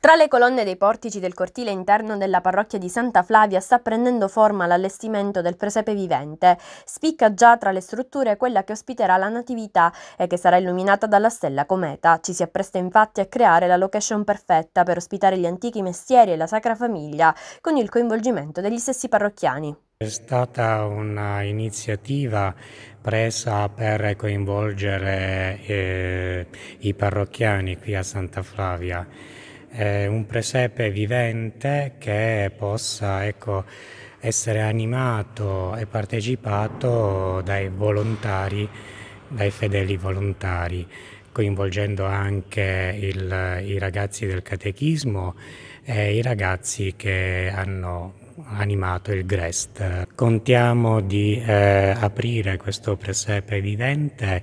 Tra le colonne dei portici del cortile interno della parrocchia di Santa Flavia sta prendendo forma l'allestimento del presepe vivente. Spicca già tra le strutture quella che ospiterà la Natività e che sarà illuminata dalla stella cometa. Ci si appresta infatti a creare la location perfetta per ospitare gli antichi mestieri e la Sacra Famiglia, con il coinvolgimento degli stessi parrocchiani. È stata un'iniziativa presa per coinvolgere eh, i parrocchiani qui a Santa Flavia eh, un presepe vivente che possa ecco, essere animato e partecipato dai volontari, dai fedeli volontari coinvolgendo anche il, i ragazzi del catechismo e i ragazzi che hanno animato il Grest. Contiamo di eh, aprire questo presepe vivente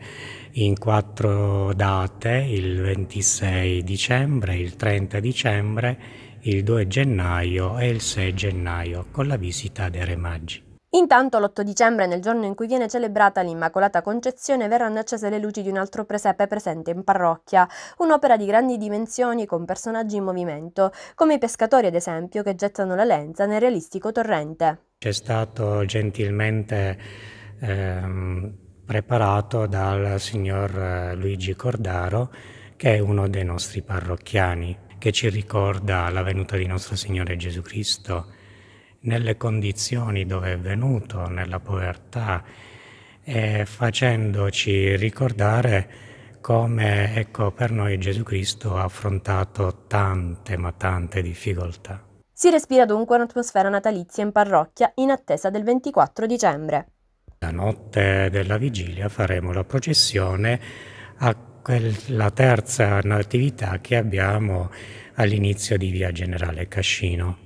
in quattro date, il 26 dicembre, il 30 dicembre, il 2 gennaio e il 6 gennaio, con la visita dei Re Maggi. Intanto l'8 dicembre, nel giorno in cui viene celebrata l'Immacolata Concezione, verranno accese le luci di un altro presepe presente in parrocchia, un'opera di grandi dimensioni con personaggi in movimento, come i pescatori ad esempio che gettano la lenza nel realistico torrente. C'è stato gentilmente eh, preparato dal signor eh, Luigi Cordaro, che è uno dei nostri parrocchiani, che ci ricorda la venuta di nostro Signore Gesù Cristo nelle condizioni dove è venuto, nella povertà, e facendoci ricordare come ecco, per noi Gesù Cristo ha affrontato tante ma tante difficoltà. Si respira dunque un'atmosfera natalizia in parrocchia in attesa del 24 dicembre. La notte della vigilia faremo la processione a quella terza natività che abbiamo all'inizio di Via Generale Cascino.